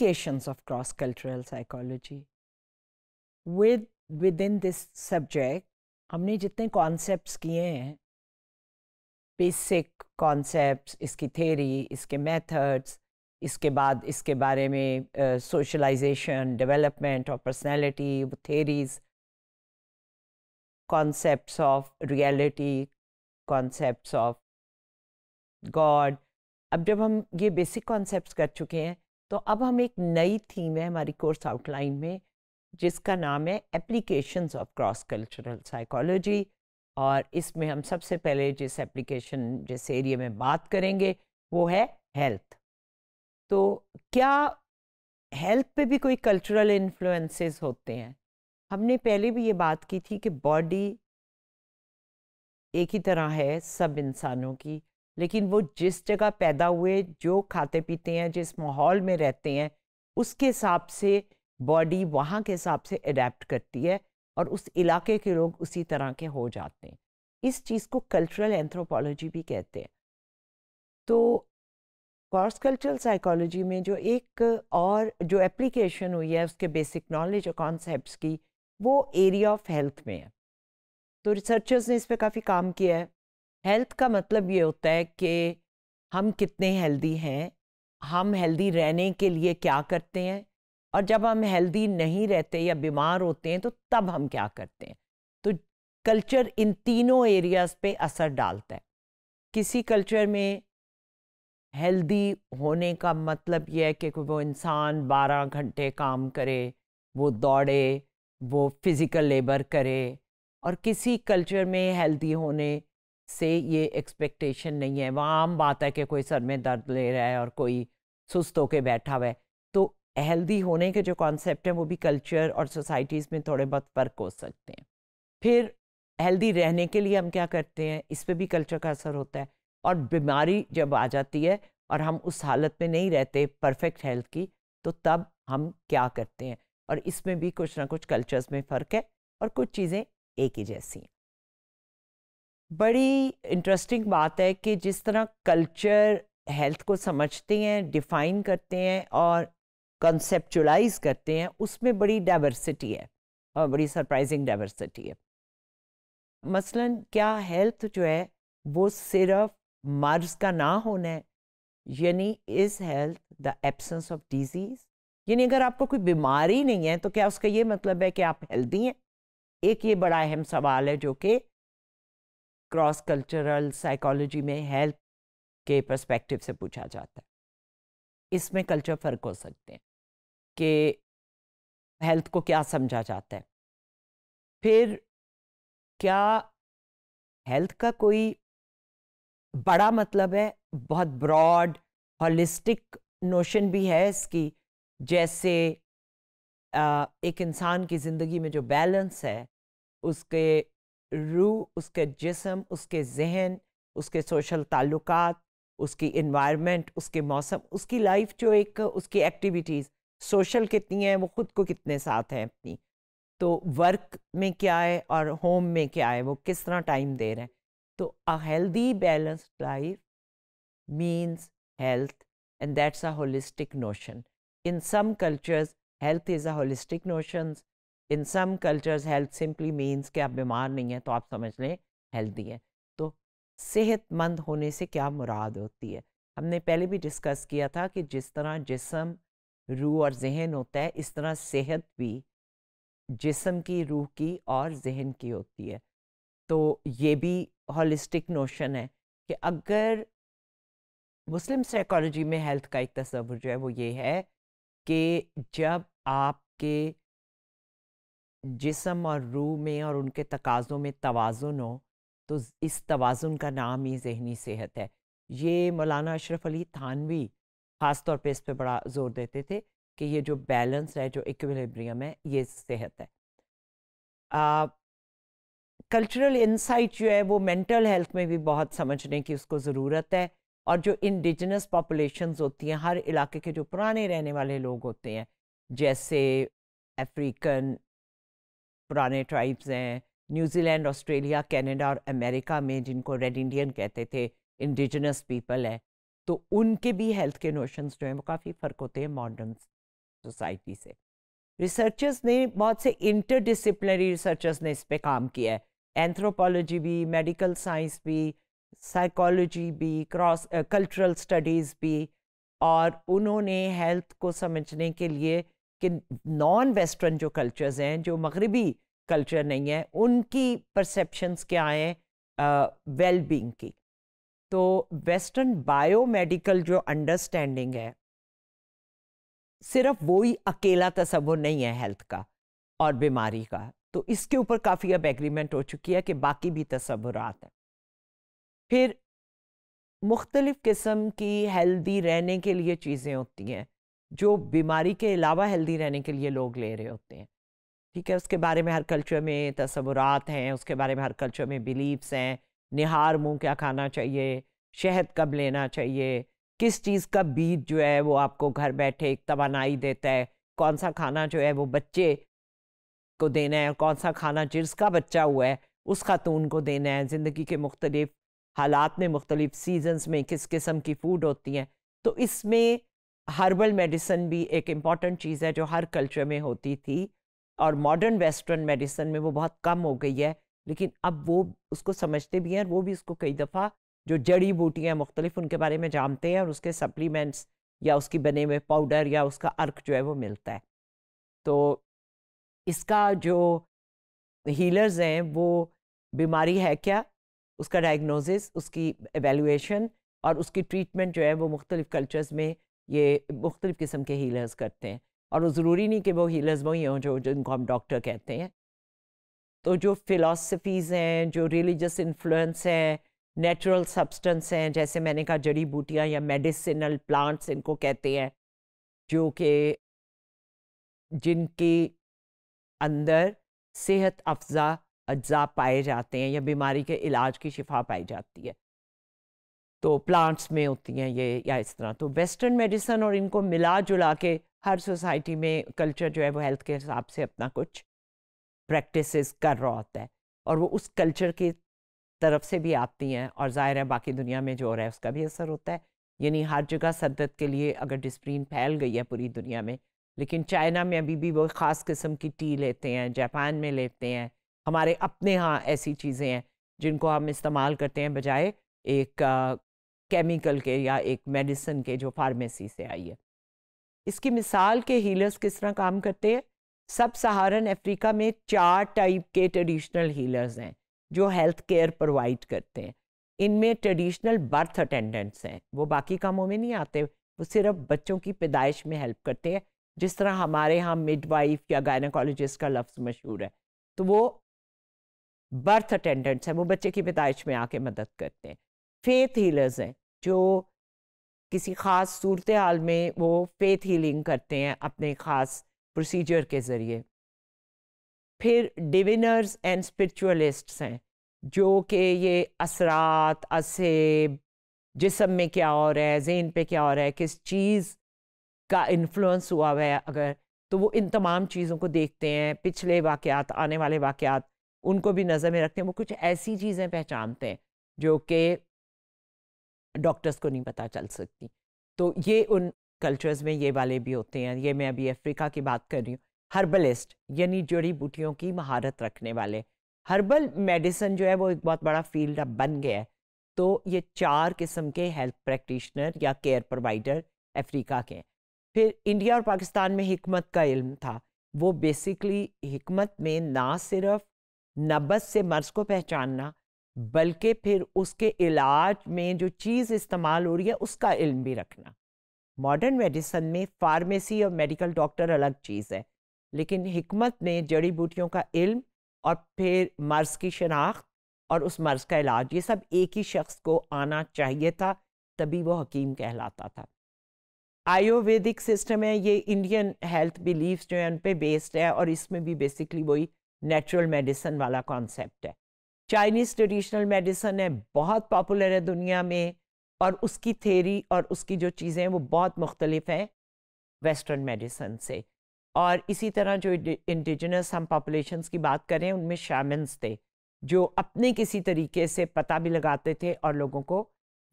implications of cross cultural psychology. With within this subject, हमने जितने concepts किए हैं बेसिक कॉन्सेप्ट्स इसकी थेरी इसके मेथड्स इसके बाद इसके बारे में सोशलाइजेशन डेवलपमेंट और personality theories concept of reality concept of God अब जब हम ये बेसिक कॉन्सेप्ट कर चुके हैं तो अब हम एक नई थीम है हमारी कोर्स आउटलाइन में जिसका नाम है application of cross cultural psychology और इसमें हम सबसे पहले जिस एप्लीकेशन जिस एरिया में बात करेंगे वो है हेल्थ तो क्या हेल्थ पे भी कोई कल्चरल इन्फ्लुएंसेस होते हैं हमने पहले भी ये बात की थी कि बॉडी एक ही तरह है सब इंसानों की लेकिन वो जिस जगह पैदा हुए जो खाते पीते हैं जिस माहौल में रहते हैं उसके हिसाब से बॉडी वहाँ के हिसाब से अडेप्ट करती है और उस इलाके के लोग उसी तरह के हो जाते हैं इस चीज़ को कल्चरल एंथ्रोपोलॉजी भी कहते हैं तो कॉर्स कल्चरल साइकोलॉजी में जो एक और जो एप्लीकेशन हुई है उसके बेसिक नॉलेज और कॉन्सेप्ट की वो एरिया ऑफ हेल्थ में है तो रिसर्चर्स ने इस पर काफ़ी काम किया है हेल्थ का मतलब ये होता है कि हम कितने हेल्दी हैं हम हेल्दी रहने के लिए क्या करते हैं और जब हम हेल्दी नहीं रहते या बीमार होते हैं तो तब हम क्या करते हैं तो कल्चर इन तीनों एरियाज पे असर डालता है किसी कल्चर में हेल्दी होने का मतलब यह है कि वो इंसान 12 घंटे काम करे वो दौड़े वो फिज़िकल लेबर करे और किसी कल्चर में हेल्दी होने से ये एक्सपेक्टेशन नहीं है वहाँ आम बात है कि कोई सर में दर्द ले रहा है और कोई सुस्त होकर बैठा हुआ है तो हेल्दी होने के जो कॉन्सेप्ट हैं वो भी कल्चर और सोसाइटीज़ में थोड़े बहुत फ़र्क हो सकते हैं फिर हेल्दी रहने के लिए हम क्या करते हैं इस पर भी कल्चर का असर होता है और बीमारी जब आ जाती है और हम उस हालत में नहीं रहते परफेक्ट हेल्थ की तो तब हम क्या करते हैं और इसमें भी कुछ ना कुछ कल्चर्स में फ़र्क है और कुछ चीज़ें एक ही जैसी हैं बड़ी इंटरेस्टिंग बात है कि जिस तरह कल्चर हेल्थ को समझते हैं डिफाइन करते हैं और कंसेप्चुलाइज करते हैं उसमें बड़ी डाइवर्सिटी है और बड़ी सरप्राइजिंग डाइवर्सिटी है मसलन क्या हेल्थ जो है वो सिर्फ मर्ज का ना होना है यानी is health the absence of disease यानी अगर आपको कोई बीमारी नहीं है तो क्या उसका ये मतलब है कि आप हेल्दी हैं एक ये बड़ा अहम सवाल है जो कि क्रॉस कल्चरल साइकोलॉजी में हेल्थ के परस्पेक्टिव से पूछा जाता है इसमें कल्चर फ़र्क हो सकते हैं कि हेल्थ को क्या समझा जाता है फिर क्या हेल्थ का कोई बड़ा मतलब है बहुत ब्रॉड हॉलिस्टिक नोशन भी है इसकी जैसे एक इंसान की ज़िंदगी में जो बैलेंस है उसके रूह उसके जिसम उसके जहन उसके सोशल ताल्लुक उसकी इन्वायरमेंट उसके मौसम उसकी लाइफ जो एक उसकी एक्टिविटीज़ सोशल कितनी है वो खुद को कितने साथ हैं अपनी तो वर्क में क्या है और होम में क्या है वो किस तरह टाइम दे रहे हैं तो a healthy balanced life means health and that's a holistic notion in some cultures health is a holistic notions in some cultures health simply means कि आप बीमार नहीं हैं तो आप समझ लें हेल्दी हैं तो सेहतमंद होने से क्या मुराद होती है हमने पहले भी डिस्कस किया था कि जिस तरह जिसम रूह और जहन होता है इस तरह सेहत भी जिसम की रूह की और जहन की होती है तो ये भी हॉलिस्टिक नोशन है कि अगर मुस्लिम साइकोलॉजी में हेल्थ का एक तस्वुर जो है वो ये है कि जब आपके जिसम और रूह में और उनके तकाज़ों में तोज़ुन हो तो इस तोज़ुन का नाम ही जहनी सेहत है ये मौलाना अशरफ अली थानवी ख़ास तौर पर इस पर बड़ा जोर देते थे कि ये जो बैलेंस है जो इक्विलिब्रियम है ये सेहत है कल्चरल इंसाइट जो है वो मेंटल हेल्थ में भी बहुत समझने की उसको ज़रूरत है और जो इंडिजनस पॉपुलेशन होती हैं हर इलाके के जो पुराने रहने वाले लोग होते हैं जैसे अफ्रीकन पुराने ट्राइब्स हैं न्यूजीलैंड ऑस्ट्रेलिया कनाडा और अमेरिका में जिनको रेड इंडियन कहते थे इंडिजनस पीपल है तो उनके भी हेल्थ के नोशंस जो हैं वो काफ़ी फ़र्क होते हैं मॉडर्न सोसाइटी से रिसर्चर्स ने बहुत से इंटर डिसिप्लिनरी रिसर्चर्स ने इस पर काम किया है एंथ्रोपोलॉजी भी मेडिकल साइंस भी साइकोलॉजी भी क्रॉस कल्चरल स्टडीज़ भी और उन्होंने हेल्थ को समझने के लिए कि नॉन वेस्टर्न जो कल्चर्स हैं जो मगरबी कल्चर नहीं है उनकी परसेप्शंस क्या हैं वेल बींग की तो वेस्टर्न बायोमेडिकल जो अंडरस्टैंडिंग है सिर्फ वो ही अकेला तस्वुर नहीं है हेल्थ का और बीमारी का तो इसके ऊपर काफ़ी अब एग्रीमेंट हो चुकी है कि बाकी भी तस्वुरात हैं फिर मुख्तलिफ़ किस्म की हेल्दी रहने के लिए चीज़ें होती हैं जो बीमारी के अलावा हेल्दी रहने के लिए लोग ले रहे होते हैं ठीक है उसके बारे में हर कल्चर में तस्वुरात हैं उसके बारे में हर कल्चर में बिलीव्स हैं निहार मुंह क्या खाना चाहिए शहद कब लेना चाहिए किस चीज़ का बीज जो है वो आपको घर बैठे एक तोानाई देता है कौन सा खाना जो है वो बच्चे को देना है और कौन सा खाना जिसका बच्चा हुआ है उस खातून को देना है ज़िंदगी के मुख्तलिफ हालात में मुख्तलिफ सीजन्स में किस किस्म की फ़ूड होती हैं तो इसमें हर्बल मेडिसिन भी एक इम्पॉर्टेंट चीज़ है जो हर कल्चर में होती थी और मॉडर्न वेस्टर्न मेडिसिन में वो बहुत कम हो गई है लेकिन अब वो उसको समझते भी हैं और वो भी उसको कई दफ़ा जो जड़ी बूटियाँ मुख्तलिफ उनके बारे में जानते हैं और उसके सप्लीमेंट्स या उसकी बने हुए पाउडर या उसका अर्क जो है वो मिलता है तो इसका जो हीलर्स हैं वो बीमारी है क्या उसका डायग्नोसिस उसकी एवेलुएशन और उसकी ट्रीटमेंट जो है वो मुख्तलिफ कल्चर्स में ये मुख्तलिफ़ किस्म के हीलर्स करते हैं और वो ज़रूरी नहीं कि वो हीलर्स वही हों जो जिनको हम डॉक्टर कहते हैं तो जो फ़िलासफ़ीज़ हैं जो रिलीजस इन्फ्लुंस हैं नेचुरल सब्सटेंस हैं जैसे मैंने कहा जड़ी बूटियाँ या मेडिसिनल प्लांट्स इनको कहते हैं जो कि जिनके अंदर सेहत अफजा अज्जा पाए जाते हैं या बीमारी के इलाज की शिफा पाई जाती है तो प्लांट्स में होती हैं ये या इस तरह तो वेस्टर्न मेडिसन और इनको मिला जुला के हर सोसाइटी में कल्चर जो है वो हेल्थ के हिसाब से अपना कुछ प्रैक्टिस कर रहा होता है और वो उस कल्चर की तरफ से भी आती हैं और ज़ाहिर है बाकी दुनिया में जो हो रहा है उसका भी असर होता है यानी हर जगह सरदर्द के लिए अगर डिस्प्रीन फैल गई है पूरी दुनिया में लेकिन चाइना में अभी भी वो ख़ास किस्म की टी लेते हैं जापान में लेते हैं हमारे अपने यहाँ ऐसी चीज़ें हैं जिनको हम इस्तेमाल करते हैं बजाय एक केमिकल के या एक मेडिसिन के जो फार्मेसी से आई है इसकी मिसाल के हीलर्स किस तरह काम करते हैं सब सहारन अफ्रीका में चार टाइप के ट्रेडिशनल हीलर्स हैं जो हेल्थ केयर प्रोवाइड करते हैं इनमें ट्रेडिशनल बर्थ अटेंडेंट्स हैं वो बाकी कामों में नहीं आते वो सिर्फ बच्चों की पैदाइश में हेल्प करते हैं जिस तरह हमारे यहाँ मिडवाइफ या गायनाकोलॉजिस्ट का लफ्ज़ मशहूर है तो वो बर्थ अटेंडेंट्स हैं वो बच्चे की पैदाइश में आके मदद करते हैं फेथ हीलर्स हैं जो किसी ख़ास सूरत हाल में वो फेथ हीलिंग करते हैं अपने ख़ास प्रोसीजर के ज़रिए फिर डिविनर्स एंड स्पिरिचुअलिस्ट्स हैं जो कि ये असरात असेब जिसम में क्या हो रहा है जेन पे क्या हो रहा है किस चीज़ का इन्फ्लुएंस हुआ हुआ है अगर तो वो इन तमाम चीज़ों को देखते हैं पिछले वाक़ात आने वाले वाक़ात उनको भी नज़र में रखते हैं वो कुछ ऐसी चीज़ें पहचानते हैं जो कि डॉक्टर्स को नहीं पता चल सकती तो ये उन कल्चर्स में ये वाले भी होते हैं ये मैं अभी अफ्रीका की बात कर रही हूँ हर्बलिस्ट यानी जड़ी बूटियों की महारत रखने वाले हर्बल मेडिसिन जो है वो एक बहुत बड़ा फील्ड अब बन गया है तो ये चार किस्म के हेल्थ प्रैक्टिशनर या केयर प्रोवाइडर अफ्रीका के हैं फिर इंडिया और पाकिस्तान में हमत का इल्म था वो बेसिकली हमत में ना सिर्फ नबस से मर्ज को पहचानना बल्कि फिर उसके इलाज में जो चीज़ इस्तेमाल हो रही है उसका इल्म भी रखना मॉडर्न मेडिसन में फार्मेसी और मेडिकल डॉक्टर अलग चीज़ है लेकिन हमत ने जड़ी बूटियों का इल्म और फिर मर्ज़ की शनाख्त और उस मर्ज़ का इलाज ये सब एक ही शख्स को आना चाहिए था तभी वो हकीम कहलाता था आयुर्वेदिक सिस्टम है ये इंडियन हेल्थ बिलीव्स जो है उन पर बेस्ड है और इसमें भी बेसिकली वही नेचुरल मेडिसन वाला कॉन्सेप्ट है चाइनीज़ ट्रेडिशनल मेडिसन है बहुत पॉपुलर है दुनिया में और उसकी थेरी और उसकी जो चीज़ें हैं वो बहुत मुख्तलिफ हैं वेस्टर्न मेडिसन से और इसी तरह जो इंडिजनस हम पॉपुलेशन की बात करें उनमें शामन्स थे जो अपने किसी तरीके से पता भी लगाते थे और लोगों को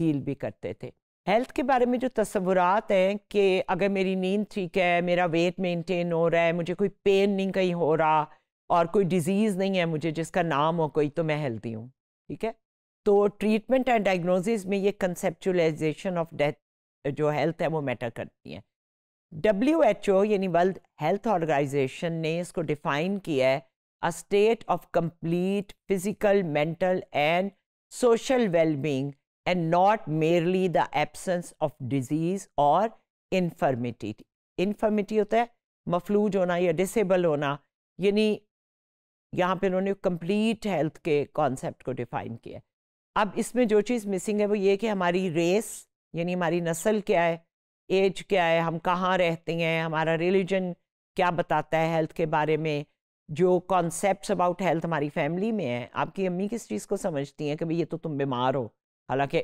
हील भी करते थे हेल्थ के बारे में जो तस्वुरात हैं कि अगर मेरी नींद ठीक है मेरा वेट मेंटेन हो रहा है मुझे कोई पेन नहीं कहीं हो रहा और कोई डिजीज़ नहीं है मुझे जिसका नाम हो कोई तो मैं हेल्थी हूँ ठीक है तो ट्रीटमेंट एंड डायग्नोसिस में ये कंसेप्चुलाइजेशन ऑफ डेथ जो हेल्थ है वो मैटर करती है डब्ल्यू एच ओ यानी वर्ल्ड हेल्थ ऑर्गेनाइजेशन ने इसको डिफाइन किया है a state of complete physical mental and social wellbeing and not merely the absence of disease और इन्फर्मिटी इन्फर्मिटी होता है मफलूज होना या डिसेबल होना यानी यहाँ पे इन्होंने कंप्लीट हेल्थ के कॉन्सेप्ट को डिफाइन किया अब इसमें जो चीज़ मिसिंग है वो ये कि हमारी रेस यानी हमारी नस्ल क्या है एज क्या है हम कहाँ रहते हैं हमारा रिलीजन क्या बताता है हेल्थ के बारे में जो कॉन्सेप्ट अबाउट हेल्थ हमारी फैमिली में है आपकी अम्मी किस चीज़ को समझती हैं कि भाई ये तो तुम बीमार हो हालांकि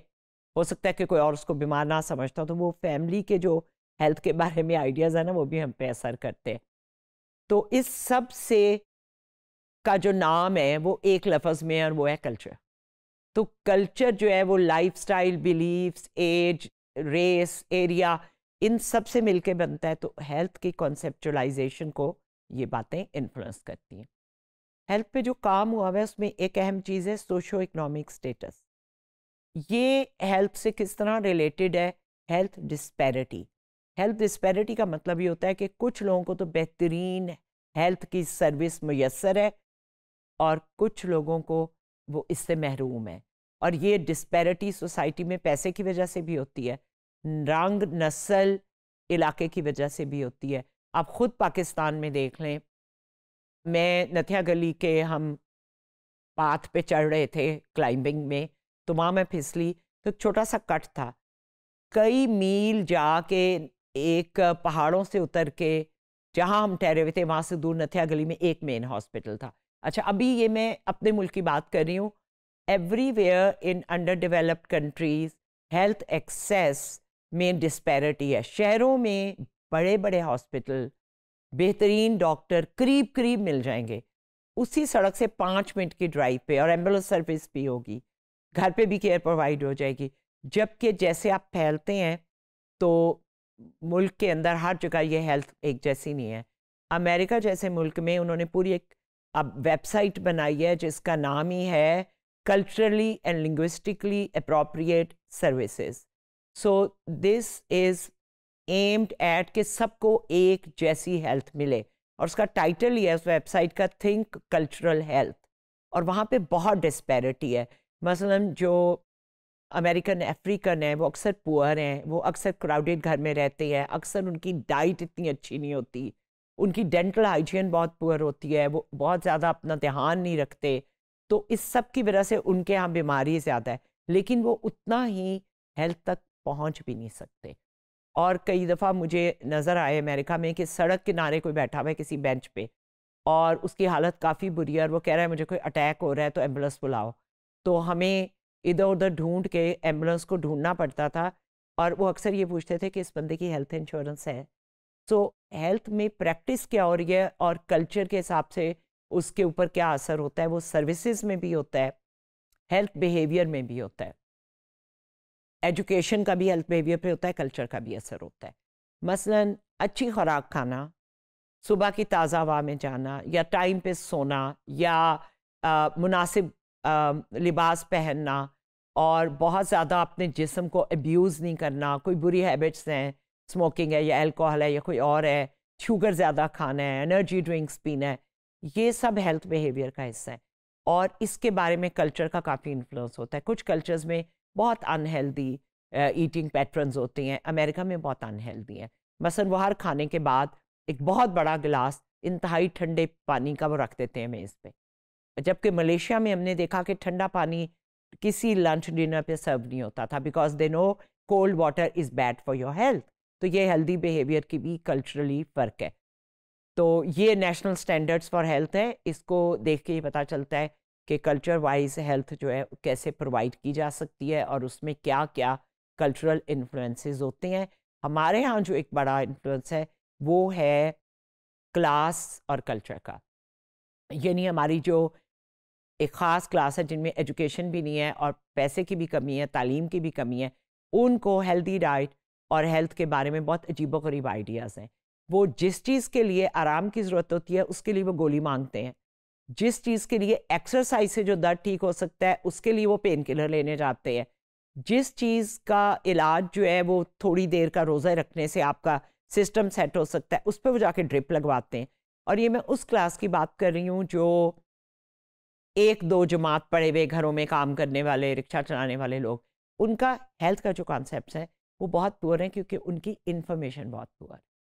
हो सकता है कि कोई और उसको बीमार ना समझता तो वो फैमिली के जो हेल्थ के बारे में आइडियाज़ है ना वो भी हम पे असर करते हैं तो इस सब से का जो नाम है वो एक लफज में है और वो है कल्चर तो कल्चर जो है वो lifestyle beliefs age race area इन सब से मिलके बनता है तो हेल्थ की कॉन्सेप्चुलाइजेशन को ये बातें इन्फ्लुएंस करती हैं हेल्थ पे जो काम हुआ है उसमें एक अहम चीज़ है सोशो इकोनॉमिक स्टेटस ये हेल्थ से किस तरह रिलेटेड है हेल्थ डिस्पैरिटी हेल्थ डिस्पैरिटी का मतलब ये होता है कि कुछ लोगों को तो बेहतरीन हेल्थ की सर्विस मैसर है और कुछ लोगों को वो इससे महरूम है और ये डिस्पैरिटी सोसाइटी में पैसे की वजह से भी होती है रंग नस्ल इलाके की वजह से भी होती है आप ख़ुद पाकिस्तान में देख लें मैं नथिया गली के हम पाथ पे चढ़ रहे थे क्लाइंबिंग में तो वहाँ मैं फिसली तो एक छोटा सा कट था कई मील जा के एक पहाड़ों से उतर के जहाँ हम ठहरे हुए थे वहाँ से दूर नथिया गली में एक मेन हॉस्पिटल था अच्छा अभी ये मैं अपने मुल्क की बात कर रही हूँ everywhere in underdeveloped countries health access में डिस्पैरिटी है शहरों में बड़े बड़े हॉस्पिटल बेहतरीन डॉक्टर करीब करीब मिल जाएंगे उसी सड़क से पाँच मिनट की ड्राइव पे और एम्बुलेंस सर्विस भी होगी घर पे भी केयर प्रोवाइड हो जाएगी जबकि जैसे आप फैलते हैं तो मुल्क के अंदर हर जगह ये हेल्थ एक जैसी नहीं है अमेरिका जैसे मुल्क में उन्होंने पूरी एक अब वेबसाइट बनाई है जिसका नाम ही है culturally and linguistically appropriate services so this is aimed at कि सबको एक जैसी हेल्थ मिले और उसका टाइटल ही है उस वेबसाइट का थिंक कल्चरल हेल्थ और वहाँ पे बहुत डिस्पैरिटी है मसलन जो अमेरिकन अफ्रीकन हैं वो अक्सर पुअर हैं वो अक्सर क्राउडेड घर में रहते हैं अक्सर उनकी डाइट इतनी अच्छी नहीं होती उनकी डेंटल हाइजीन बहुत पुअर होती है वो बहुत ज़्यादा अपना ध्यान नहीं रखते तो इस सब की वजह से उनके यहाँ बीमारी ज़्यादा है लेकिन वो उतना ही हेल्थ तक पहुँच भी नहीं सकते और कई दफ़ा मुझे नज़र आए अमेरिका में कि सड़क किनारे कोई बैठा हुआ है किसी बेंच पे और उसकी हालत काफ़ी बुरी है और वो कह रहा है मुझे कोई अटैक हो रहा है तो एम्बुलेंस बुलाओ तो हमें इधर उधर ढूंढ के एम्बुलेंस को ढूंढना पड़ता था और वो अक्सर ये पूछते थे कि इस बंदे की हेल्थ इंश्योरेंस है सो तो हेल्थ में प्रैक्टिस क्या हो रही है और कल्चर के हिसाब से उसके ऊपर क्या असर होता है वो सर्विसेज में भी होता है हेल्थ बिहेवियर में भी होता है एजुकेशन का भी हेल्थ बिहेवियर पे होता है कल्चर का भी असर होता है मसलन अच्छी खुराक खाना सुबह की ताज़ा हवा में जाना या टाइम पे सोना या मुनासिब लिबास पहनना और बहुत ज़्यादा अपने जिसम को अब्यूज़ नहीं करना कोई बुरी हैबिट्स हैं स्मोकिंग है या अल्कोहल है या कोई और है शुगर ज़्यादा खाना है एनर्जी ड्रिंक्स पीना है ये सब हेल्थ बिहेवियर का हिस्सा है और इसके बारे में कल्चर का काफ़ी इन्फ्लुएंस होता है कुछ कल्चर्स में बहुत अनहेल्दी ईटिंग पैटर्न्स होते हैं अमेरिका में बहुत अनहेल्दी हैं मसलन वो हर खाने के बाद एक बहुत बड़ा गिलास इंतहाई ठंडे पानी का वो रख देते हैं मेज़ पे जबकि मलेशिया में हमने देखा कि ठंडा पानी किसी लंच डिनर पे सर्व नहीं होता था because they know cold water is bad for your health तो ये हेल्दी बिहेवियर की भी कल्चरली फ़र्क है तो ये नेशनल स्टैंडर्ड्स फॉर हेल्थ है इसको देख के ये पता चलता है कि कल्चर वाइज हेल्थ जो है कैसे प्रोवाइड की जा सकती है और उसमें क्या क्या कल्चरल इन्फ्लुएंसेस होते हैं हमारे यहाँ जो एक बड़ा इन्फ्लुएंस है वो है क्लास और कल्चर का यानी हमारी जो एक ख़ास क्लास है जिनमें एजुकेशन भी नहीं है और पैसे की भी कमी है तालीम की भी कमी है उनको हेल्दी डाइट और हेल्थ के बारे में बहुत अजीब गरीब आइडियाज़ हैं वो जिस चीज़ के लिए आराम की ज़रूरत होती है उसके लिए वो गोली मांगते हैं जिस चीज़ के लिए एक्सरसाइज से जो दर्द ठीक हो सकता है उसके लिए वो पेन किलर लेने जाते हैं जिस चीज़ का इलाज जो है वो थोड़ी देर का रोज़ा रखने से आपका सिस्टम सेट हो सकता है उस पर वो जाके ड्रिप लगवाते हैं और ये मैं उस क्लास की बात कर रही हूँ जो एक दो जमात पड़े हुए घरों में काम करने वाले रिक्शा चलाने वाले लोग उनका हेल्थ का जो कॉन्सेप्ट है वो बहुत पुअर हैं क्योंकि उनकी इन्फॉर्मेशन बहुत पुअर है